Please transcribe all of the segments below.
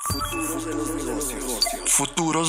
Futuros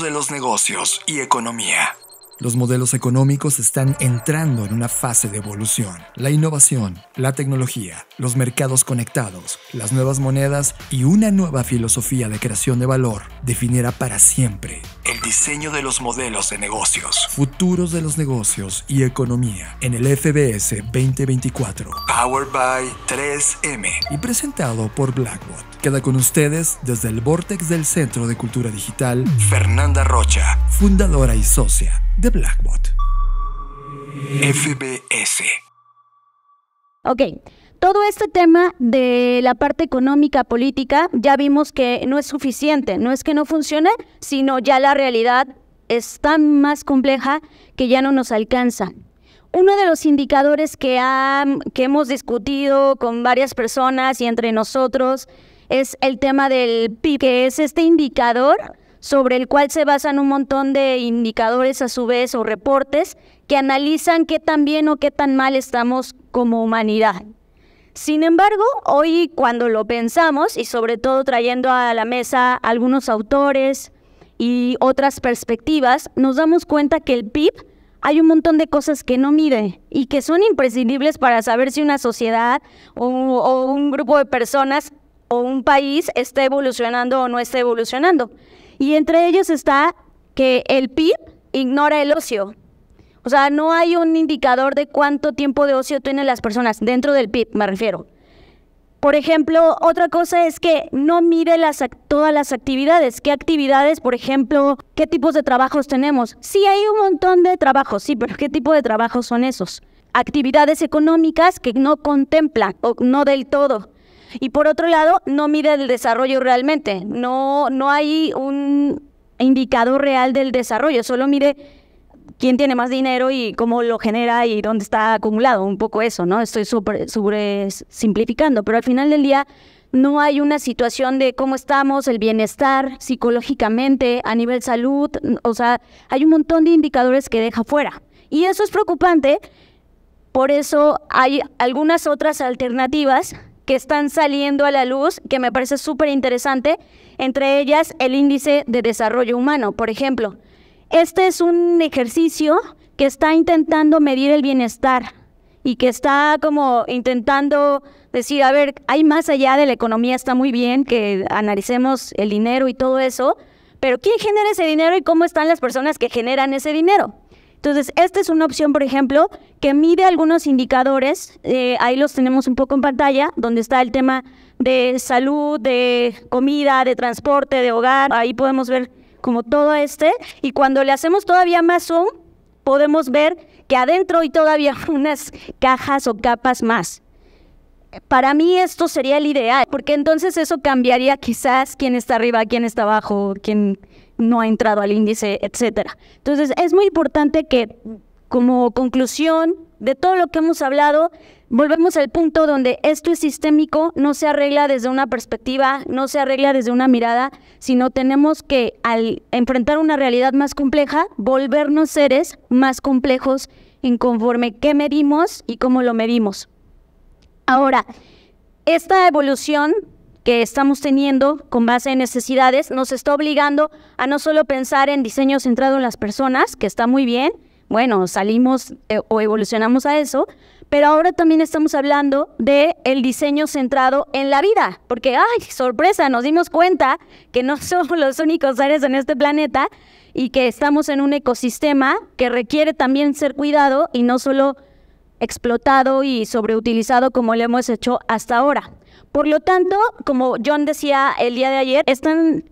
de los negocios. y economía. Los modelos económicos están entrando en una fase de evolución. La innovación, la tecnología, los mercados conectados, las nuevas monedas y una nueva filosofía de creación de valor definirá para siempre el diseño de los modelos de negocios, futuros de los negocios y economía en el FBS 2024. Powered by 3M y presentado por BlackBot. Queda con ustedes desde el Vortex del Centro de Cultura Digital, Fernanda Rocha, fundadora y socia de Blackbot. FBS. Ok todo este tema de la parte económica, política, ya vimos que no es suficiente, no es que no funcione, sino ya la realidad es tan más compleja que ya no nos alcanza. Uno de los indicadores que, que hemos discutido con varias personas y entre nosotros es el tema del PIB, que es este indicador sobre el cual se basan un montón de indicadores a su vez o reportes que analizan qué tan bien o qué tan mal estamos como humanidad. Sin embargo, hoy cuando lo pensamos, y sobre todo trayendo a la mesa algunos autores y otras perspectivas, nos damos cuenta que el PIB hay un montón de cosas que no mide y que son imprescindibles para saber si una sociedad o, un grupo de personas o un país está evolucionando o no está evolucionando. Y entre ellos está que el PIB ignora el ocio, o sea, no hay un indicador de cuánto tiempo de ocio tienen las personas dentro del PIB, me refiero. Por ejemplo, otra cosa es que no mide todas las actividades. ¿Qué actividades, por ejemplo, qué tipos de trabajos tenemos? Sí, hay un montón de trabajos, sí, pero ¿qué tipo de trabajos son esos? Actividades económicas que no contempla o no del todo. Y por otro lado, no mide el desarrollo realmente. No, no hay un indicador real del desarrollo, solo mide quién tiene más dinero y cómo lo genera y dónde está acumulado, un poco eso, ¿no? Estoy súper eh, simplificando, pero al final del día no hay una situación de cómo estamos, el bienestar psicológicamente, a nivel salud, o sea, hay un montón de indicadores que deja fuera. Y eso es preocupante, por eso hay algunas otras alternativas que están saliendo a la luz, que me parece súper interesante, entre ellas el índice de desarrollo humano, por ejemplo este es un ejercicio que está intentando medir el bienestar y que está como intentando decir, a ver, hay más allá de la economía, está muy bien que analicemos el dinero y todo eso, pero ¿quién genera ese dinero y cómo están las personas que generan ese dinero? Entonces, esta es una opción, por ejemplo, que mide algunos indicadores, eh, ahí los tenemos un poco en pantalla, donde está el tema de salud, de comida, de transporte, de hogar, ahí podemos ver como todo este, y cuando le hacemos todavía más zoom, podemos ver que adentro hay todavía unas cajas o capas más. Para mí esto sería el ideal, porque entonces eso cambiaría quizás quién está arriba, quién está abajo, quién no ha entrado al índice, etcétera. Entonces es muy importante que como conclusión de todo lo que hemos hablado, Volvemos al punto donde esto es sistémico, no se arregla desde una perspectiva, no se arregla desde una mirada, sino tenemos que al enfrentar una realidad más compleja, volvernos seres más complejos en conforme qué medimos y cómo lo medimos. Ahora, esta evolución que estamos teniendo con base en necesidades nos está obligando a no solo pensar en diseño centrado en las personas, que está muy bien, bueno, salimos eh, o evolucionamos a eso, pero ahora también estamos hablando de el diseño centrado en la vida, porque ay, sorpresa, nos dimos cuenta que no somos los únicos seres en este planeta y que estamos en un ecosistema que requiere también ser cuidado y no solo explotado y sobreutilizado como lo hemos hecho hasta ahora. Por lo tanto, como John decía el día de ayer, están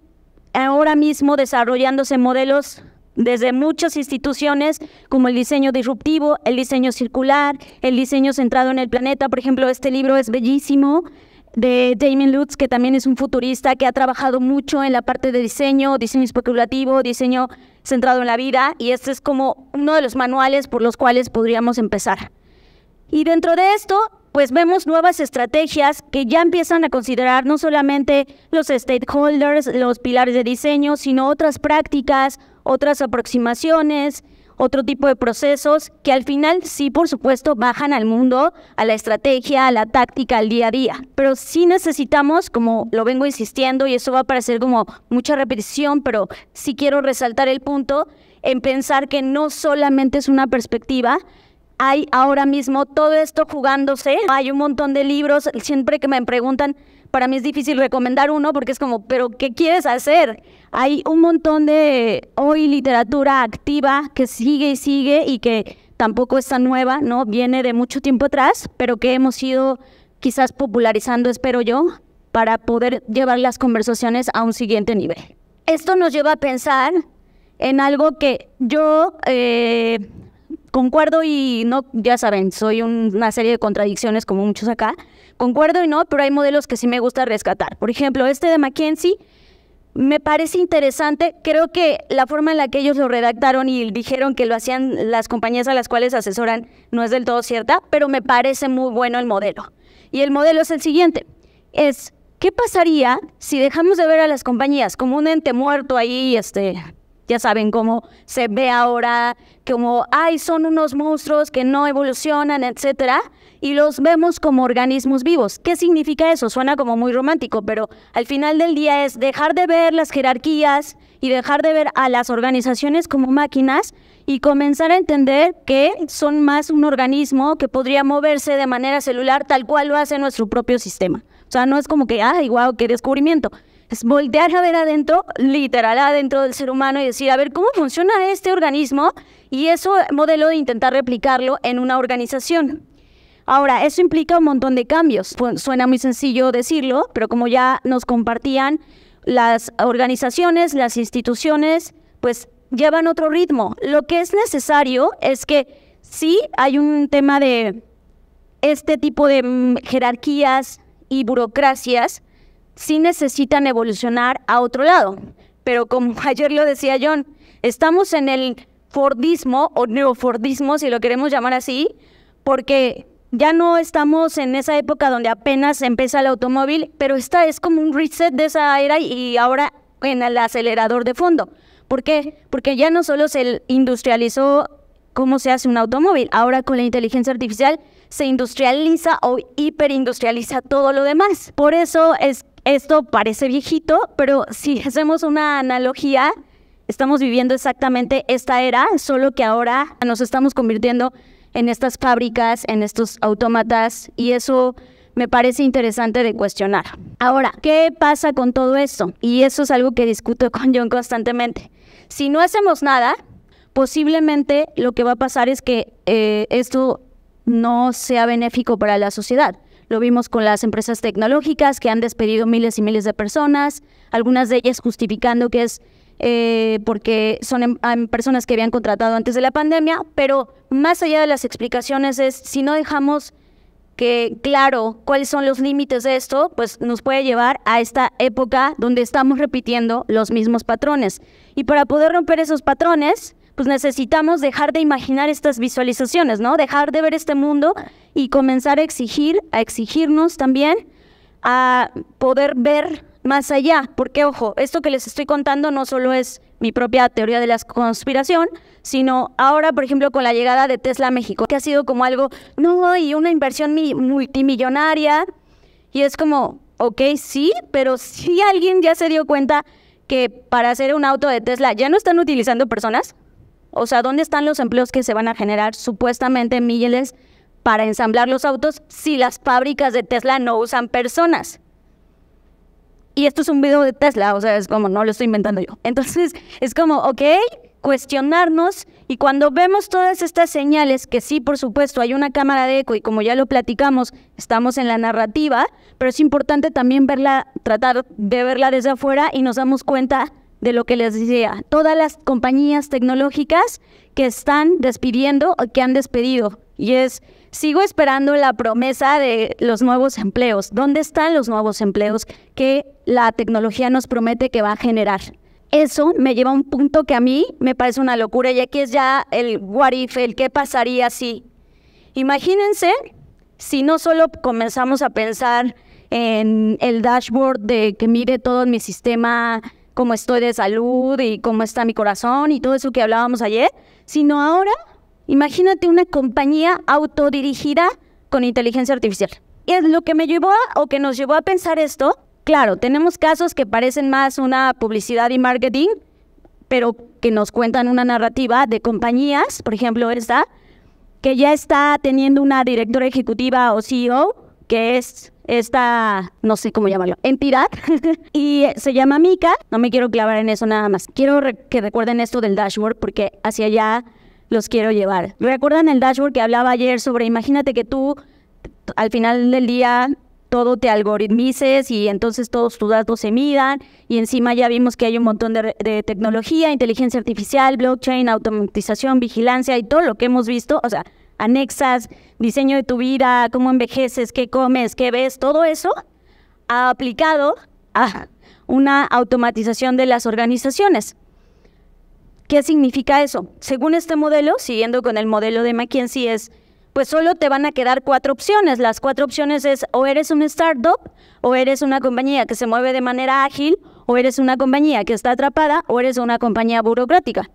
ahora mismo desarrollándose modelos desde muchas instituciones como el diseño disruptivo, el diseño circular, el diseño centrado en el planeta. Por ejemplo, este libro es bellísimo de Damien Lutz, que también es un futurista que ha trabajado mucho en la parte de diseño, diseño especulativo, diseño centrado en la vida, y este es como uno de los manuales por los cuales podríamos empezar. Y dentro de esto, pues vemos nuevas estrategias que ya empiezan a considerar no solamente los stakeholders, los pilares de diseño, sino otras prácticas, otras aproximaciones, otro tipo de procesos que al final sí, por supuesto, bajan al mundo, a la estrategia, a la táctica, al día a día. Pero sí necesitamos, como lo vengo insistiendo, y eso va a parecer como mucha repetición, pero sí quiero resaltar el punto en pensar que no solamente es una perspectiva, hay ahora mismo todo esto jugándose. Hay un montón de libros, siempre que me preguntan, para mí es difícil recomendar uno porque es como, pero ¿qué quieres hacer? Hay un montón de hoy literatura activa que sigue y sigue y que tampoco está nueva, ¿no? Viene de mucho tiempo atrás, pero que hemos ido quizás popularizando, espero yo, para poder llevar las conversaciones a un siguiente nivel. Esto nos lleva a pensar en algo que yo... Eh, concuerdo y no, ya saben, soy una serie de contradicciones como muchos acá. Concuerdo y no, pero hay modelos que sí me gusta rescatar. Por ejemplo, este de McKenzie me parece interesante. Creo que la forma en la que ellos lo redactaron y dijeron que lo hacían las compañías a las cuales asesoran no es del todo cierta, pero me parece muy bueno el modelo. Y el modelo es el siguiente. Es, ¿qué pasaría si dejamos de ver a las compañías como un ente muerto ahí, este, ya saben cómo se ve ahora, como, ay, son unos monstruos que no evolucionan, etcétera, y los vemos como organismos vivos. ¿Qué significa eso? Suena como muy romántico, pero al final del día es dejar de ver las jerarquías y dejar de ver a las organizaciones como máquinas y comenzar a entender que son más un organismo que podría moverse de manera celular tal cual lo hace nuestro propio sistema. O sea, no es como que, ay, wow, qué descubrimiento es voltear a ver adentro, literal adentro del ser humano y decir, a ver, ¿cómo funciona este organismo? Y eso eh, modelo de intentar replicarlo en una organización. Ahora, eso implica un montón de cambios. Suena muy sencillo decirlo, pero como ya nos compartían, las organizaciones, las instituciones, pues llevan otro ritmo. Lo que es necesario es que si hay un tema de este tipo de mm, jerarquías y burocracias, sí necesitan evolucionar a otro lado. Pero como ayer lo decía John, estamos en el Fordismo o neofordismo, si lo queremos llamar así, porque ya no estamos en esa época donde apenas empieza el automóvil, pero esta es como un reset de esa era y ahora en el acelerador de fondo. ¿Por qué? Porque ya no solo se industrializó cómo se hace un automóvil, ahora con la inteligencia artificial se industrializa o hiperindustrializa todo lo demás. Por eso es esto parece viejito, pero si hacemos una analogía, estamos viviendo exactamente esta era, solo que ahora nos estamos convirtiendo en estas fábricas, en estos autómatas, y eso me parece interesante de cuestionar. Ahora, ¿qué pasa con todo esto? Y eso es algo que discuto con John constantemente. Si no hacemos nada, posiblemente lo que va a pasar es que eh, esto no sea benéfico para la sociedad. Lo vimos con las empresas tecnológicas que han despedido miles y miles de personas, algunas de ellas justificando que es eh, porque son em, personas que habían contratado antes de la pandemia, pero más allá de las explicaciones es si no dejamos que claro cuáles son los límites de esto, pues nos puede llevar a esta época donde estamos repitiendo los mismos patrones. Y para poder romper esos patrones, pues necesitamos dejar de imaginar estas visualizaciones, ¿no? Dejar de ver este mundo y comenzar a exigir, a exigirnos también, a poder ver más allá. Porque, ojo, esto que les estoy contando no solo es mi propia teoría de la conspiración, sino ahora, por ejemplo, con la llegada de Tesla a México, que ha sido como algo, no, y una inversión multimillonaria, y es como, ok, sí, pero si alguien ya se dio cuenta que para hacer un auto de Tesla ya no están utilizando personas, o sea, ¿dónde están los empleos que se van a generar supuestamente miles para ensamblar los autos si las fábricas de Tesla no usan personas? Y esto es un video de Tesla, o sea, es como, no lo estoy inventando yo. Entonces, es como, ok, cuestionarnos y cuando vemos todas estas señales, que sí, por supuesto, hay una cámara de eco y como ya lo platicamos, estamos en la narrativa, pero es importante también verla, tratar de verla desde afuera y nos damos cuenta de lo que les decía, todas las compañías tecnológicas que están despidiendo o que han despedido. Y es, sigo esperando la promesa de los nuevos empleos. ¿Dónde están los nuevos empleos que la tecnología nos promete que va a generar? Eso me lleva a un punto que a mí me parece una locura y aquí es ya el what if, el qué pasaría si. Imagínense si no solo comenzamos a pensar en el dashboard de que mire todo mi sistema cómo estoy de salud y cómo está mi corazón y todo eso que hablábamos ayer, sino ahora imagínate una compañía autodirigida con inteligencia artificial. Y es lo que me llevó o que nos llevó a pensar esto. Claro, tenemos casos que parecen más una publicidad y marketing, pero que nos cuentan una narrativa de compañías, por ejemplo esta, que ya está teniendo una directora ejecutiva o CEO que es esta, no sé cómo llamarlo, entidad. y se llama MICA, No me quiero clavar en eso nada más. Quiero que recuerden esto del dashboard porque hacia allá los quiero llevar. ¿Recuerdan el dashboard que hablaba ayer sobre imagínate que tú al final del día todo te algoritmices y entonces todos tus datos se midan y encima ya vimos que hay un montón de tecnología, inteligencia artificial, blockchain, automatización, vigilancia y todo lo que hemos visto, o sea, anexas, diseño de tu vida, cómo envejeces, qué comes, qué ves, todo eso ha aplicado a una automatización de las organizaciones. ¿Qué significa eso? Según este modelo, siguiendo con el modelo de McKinsey, es pues solo te van a quedar cuatro opciones. Las cuatro opciones es o eres un startup, o eres una compañía que se mueve de manera ágil, o eres una compañía que está atrapada, o eres una compañía burocrática.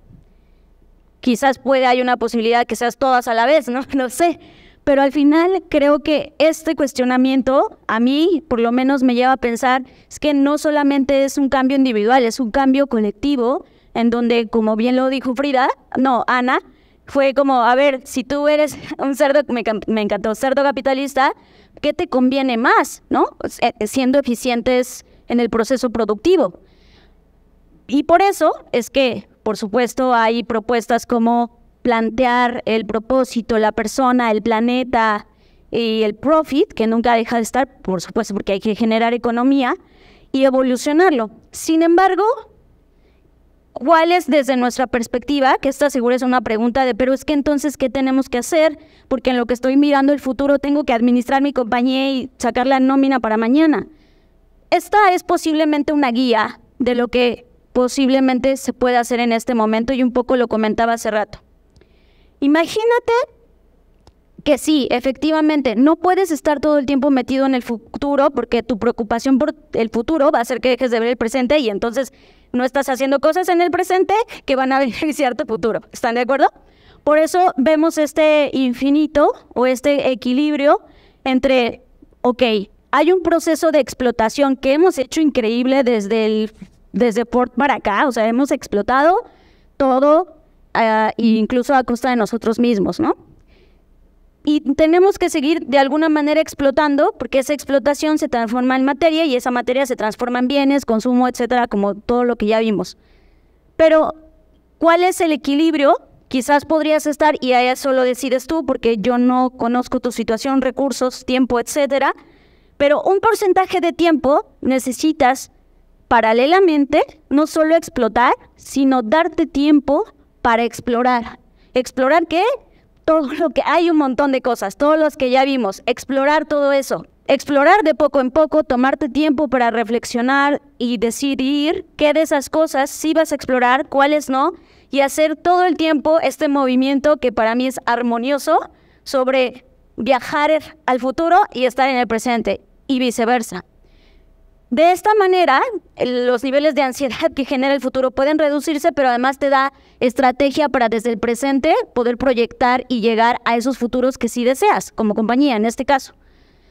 Quizás puede, hay una posibilidad que seas todas a la vez, ¿no? No sé. Pero al final creo que este cuestionamiento a mí por lo menos me lleva a pensar es que no solamente es un cambio individual, es un cambio colectivo en donde, como bien lo dijo Frida, no, Ana, fue como, a ver, si tú eres un cerdo, me, me encantó, cerdo capitalista, ¿qué te conviene más, no? Eh, siendo eficientes en el proceso productivo. Y por eso es que por supuesto, hay propuestas como plantear el propósito, la persona, el planeta y el profit, que nunca deja de estar, por supuesto, porque hay que generar economía y evolucionarlo. Sin embargo, ¿cuál es desde nuestra perspectiva? Que esta seguro es una pregunta de, pero es que entonces, ¿qué tenemos que hacer? Porque en lo que estoy mirando el futuro tengo que administrar mi compañía y sacar la nómina para mañana. Esta es posiblemente una guía de lo que posiblemente se pueda hacer en este momento y un poco lo comentaba hace rato. Imagínate que sí, efectivamente, no puedes estar todo el tiempo metido en el futuro porque tu preocupación por el futuro va a hacer que dejes de ver el presente y entonces no estás haciendo cosas en el presente que van a beneficiar tu futuro. ¿Están de acuerdo? Por eso vemos este infinito o este equilibrio entre, ok, hay un proceso de explotación que hemos hecho increíble desde el desde Port para acá, o sea, hemos explotado todo, ah, e incluso a costa de nosotros mismos, ¿no? Y tenemos que seguir de alguna manera explotando, porque esa explotación se transforma en materia y esa materia se transforma en bienes, consumo, etcétera, como todo lo que ya vimos. Pero, ¿cuál es el equilibrio? Quizás podrías estar, y ahí eso lo decides tú, porque yo no conozco tu situación, recursos, tiempo, etcétera, pero un porcentaje de tiempo necesitas Paralelamente, no solo explotar, sino darte tiempo para explorar. ¿Explorar qué? Todo lo que hay un montón de cosas, todos los que ya vimos, explorar todo eso. Explorar de poco en poco, tomarte tiempo para reflexionar y decidir qué de esas cosas sí vas a explorar, cuáles no, y hacer todo el tiempo este movimiento que para mí es armonioso sobre viajar al futuro y estar en el presente y viceversa. De esta manera, los niveles de ansiedad que genera el futuro pueden reducirse, pero además te da estrategia para desde el presente poder proyectar y llegar a esos futuros que sí deseas, como compañía en este caso.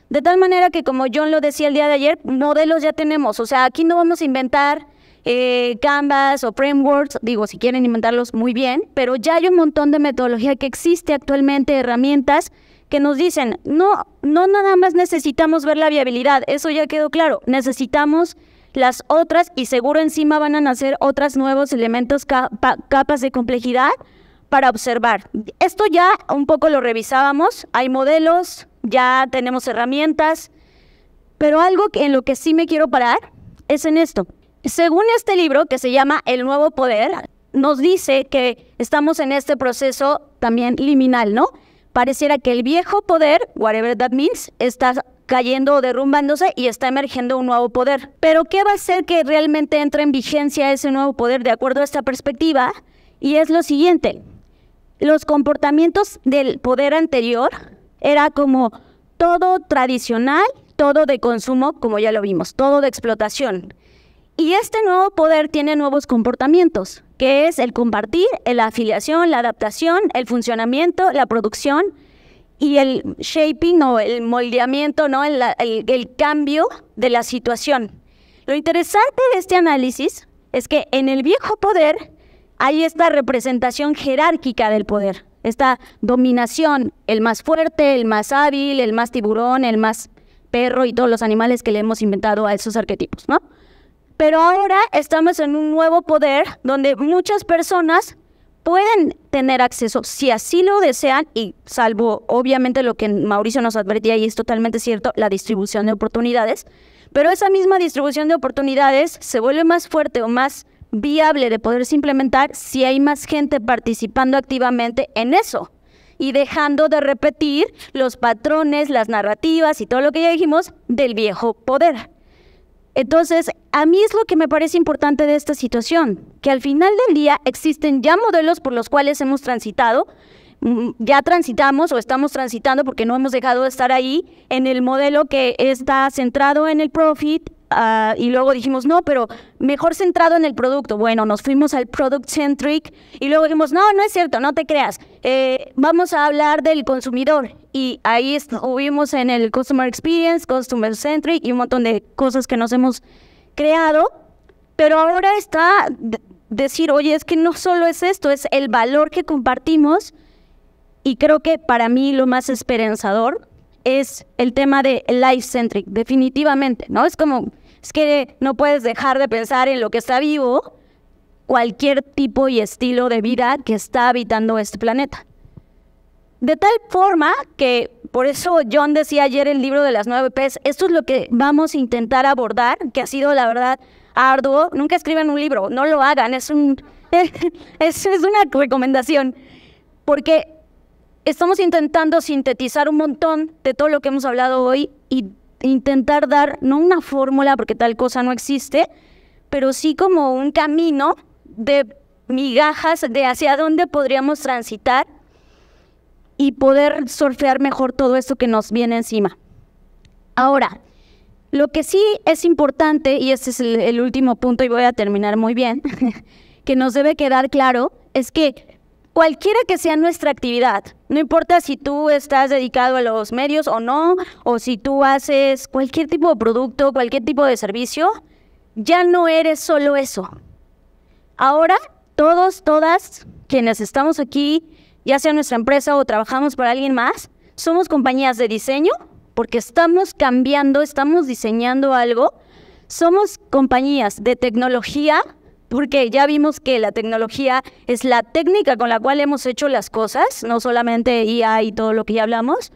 De tal manera que, como John lo decía el día de ayer, modelos ya tenemos. O sea, aquí no vamos a inventar eh, canvas o frameworks, digo, si quieren inventarlos muy bien, pero ya hay un montón de metodología que existe actualmente, herramientas que nos dicen, no, no nada más necesitamos ver la viabilidad, eso ya quedó claro, necesitamos las otras y seguro encima van a nacer otras nuevos elementos, capas de complejidad para observar. Esto ya un poco lo revisábamos, hay modelos, ya tenemos herramientas, pero algo en lo que sí me quiero parar es en esto. Según este libro que se llama El Nuevo Poder, nos dice que estamos en este proceso también liminal, ¿no? pareciera que el viejo poder, whatever that means, está cayendo o derrumbándose y está emergiendo un nuevo poder. Pero ¿qué va a hacer que realmente entre en vigencia ese nuevo poder de acuerdo a esta perspectiva? Y es lo siguiente, los comportamientos del poder anterior era como todo tradicional, todo de consumo, como ya lo vimos, todo de explotación. Y este nuevo poder tiene nuevos comportamientos, que es el compartir, la afiliación, la adaptación, el funcionamiento, la producción y el shaping o el moldeamiento, ¿no? el, cambio de la situación. Lo interesante de este análisis es que en el viejo poder hay esta representación jerárquica del poder, esta dominación, el más fuerte, el más hábil, el más tiburón, el más perro y todos los animales que le hemos inventado a esos arquetipos, ¿no? Pero ahora estamos en un nuevo poder donde muchas personas pueden tener acceso si así lo desean y salvo obviamente lo que Mauricio nos advertía y es totalmente cierto, la distribución de oportunidades, pero esa misma distribución de oportunidades se vuelve más fuerte o más viable de poderse implementar si hay más gente participando activamente en eso y dejando de repetir los patrones, las narrativas y todo lo que ya dijimos del viejo poder. Entonces, a mí es lo que me parece importante de esta situación, que al final del día existen ya modelos por los cuales hemos transitado, mm, ya transitamos o estamos transitando porque no hemos dejado de estar ahí en el modelo que está centrado en el profit Ah, y luego dijimos, no, pero mejor centrado en el producto. Bueno, nos fuimos al product centric y luego dijimos, no, no es cierto, no te creas. Eh, vamos a hablar del consumidor. Y ahí estuvimos en el customer experience, customer centric y un montón de cosas que nos hemos creado. Pero ahora está decir, oye, es que no solo es esto, es el valor que compartimos. Y creo que para mí lo más esperanzador es el tema de life centric, definitivamente, ¿no? Es como es que no puedes dejar de pensar en lo que está vivo, cualquier tipo y estilo de vida que está habitando este planeta. De tal forma que, por eso John decía ayer el libro de las nueve P's, esto es lo que vamos a intentar abordar, que ha sido la verdad arduo. Nunca escriban un libro, no lo hagan, es, un, es, es una recomendación, porque estamos intentando sintetizar un montón de todo lo que hemos hablado hoy y intentar dar, no una fórmula, porque tal cosa no existe, pero sí como un camino de migajas de hacia dónde podríamos transitar y poder surfear mejor todo esto que nos viene encima. Ahora, lo que sí es importante, y este es el último punto y voy a terminar muy bien, que nos debe quedar claro, es que cualquiera que sea nuestra actividad, no importa si tú estás dedicado a los medios o no, o si tú haces cualquier tipo de producto, cualquier tipo de servicio, ya no eres solo eso. Ahora, todos, todas, quienes estamos aquí, ya sea nuestra empresa o trabajamos para alguien más, somos compañías de diseño porque estamos cambiando, estamos diseñando algo. Somos compañías de tecnología porque ya vimos que la tecnología es la técnica con la cual hemos hecho las cosas, no solamente IA y todo lo que ya hablamos.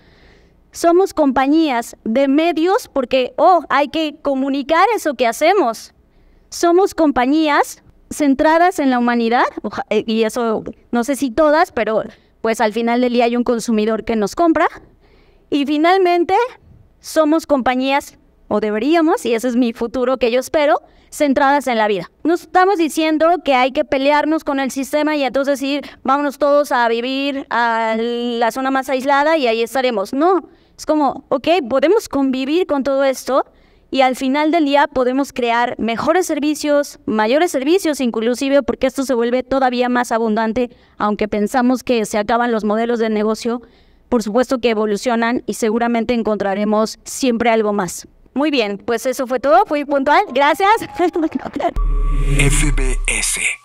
Somos compañías de medios porque, oh, hay que comunicar eso que hacemos. Somos compañías centradas en la humanidad, eh, y eso no sé si todas, pero pues al final del día hay un consumidor que nos compra. Y finalmente, somos compañías o deberíamos, y ese es mi futuro que yo espero, centradas en la vida. No estamos diciendo que hay que pelearnos con el sistema y entonces ir, vámonos todos a vivir a la zona más aislada y ahí estaremos. No, es como, ok, podemos convivir con todo esto y al final del día podemos crear mejores servicios, mayores servicios inclusive, porque esto se vuelve todavía más abundante, aunque pensamos que se acaban los modelos de negocio. Por supuesto que evolucionan y seguramente encontraremos siempre algo más. Muy bien, pues eso fue todo, fui puntual, gracias. FBS.